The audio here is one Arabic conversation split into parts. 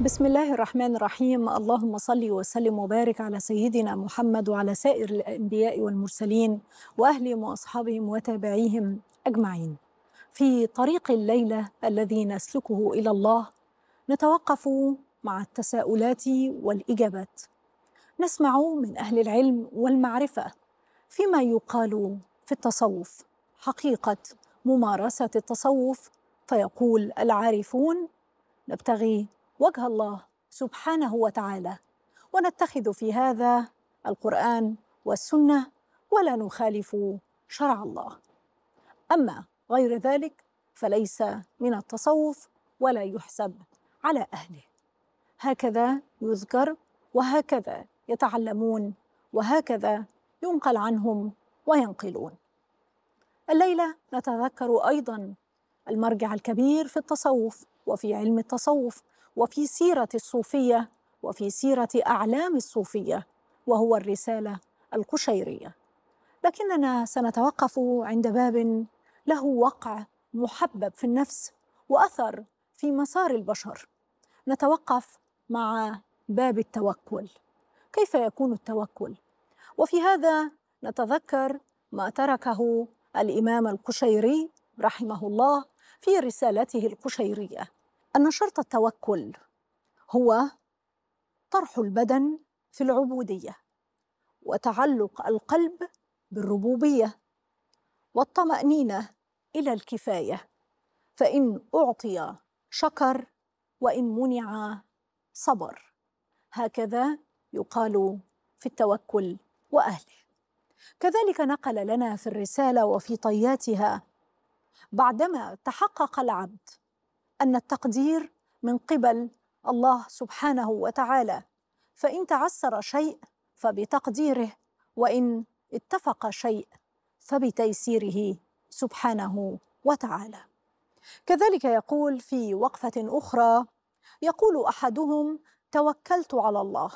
بسم الله الرحمن الرحيم اللهم صل وسلم وبارك على سيدنا محمد وعلى سائر الانبياء والمرسلين واهلهم واصحابهم وتابعيهم اجمعين في طريق الليله الذي نسلكه الى الله نتوقف مع التساؤلات والاجابات نسمع من اهل العلم والمعرفه فيما يقال في التصوف حقيقه ممارسه التصوف فيقول العارفون نبتغي وجه الله سبحانه وتعالى ونتخذ في هذا القرآن والسنة ولا نخالف شرع الله أما غير ذلك فليس من التصوف ولا يحسب على أهله هكذا يذكر وهكذا يتعلمون وهكذا ينقل عنهم وينقلون الليلة نتذكر أيضا المرجع الكبير في التصوف وفي علم التصوف وفي سيرة الصوفية وفي سيرة أعلام الصوفية وهو الرسالة القشيرية لكننا سنتوقف عند باب له وقع محبب في النفس وأثر في مسار البشر نتوقف مع باب التوكل كيف يكون التوكل وفي هذا نتذكر ما تركه الامام القشيري رحمه الله في رسالته القشيرية أن شرط التوكل هو طرح البدن في العبودية وتعلق القلب بالربوبية والطمأنينة إلى الكفاية فإن أعطي شكر وإن منع صبر هكذا يقال في التوكل وأهله كذلك نقل لنا في الرسالة وفي طياتها بعدما تحقق العبد أن التقدير من قبل الله سبحانه وتعالى فإن تعسر شيء فبتقديره وإن اتفق شيء فبتيسيره سبحانه وتعالى كذلك يقول في وقفة أخرى يقول أحدهم توكلت على الله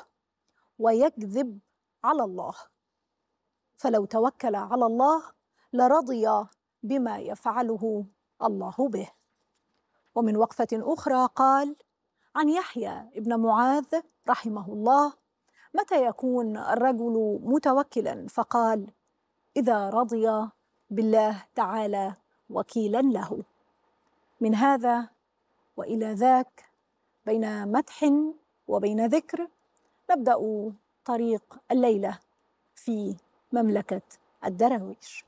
ويكذب على الله فلو توكل على الله لرضي بما يفعله الله به ومن وقفة أخرى قال عن يحيى بن معاذ رحمه الله متى يكون الرجل متوكلا فقال إذا رضي بالله تعالى وكيلا له من هذا والى ذاك بين مدح وبين ذكر نبدا طريق الليله في مملكه الدراويش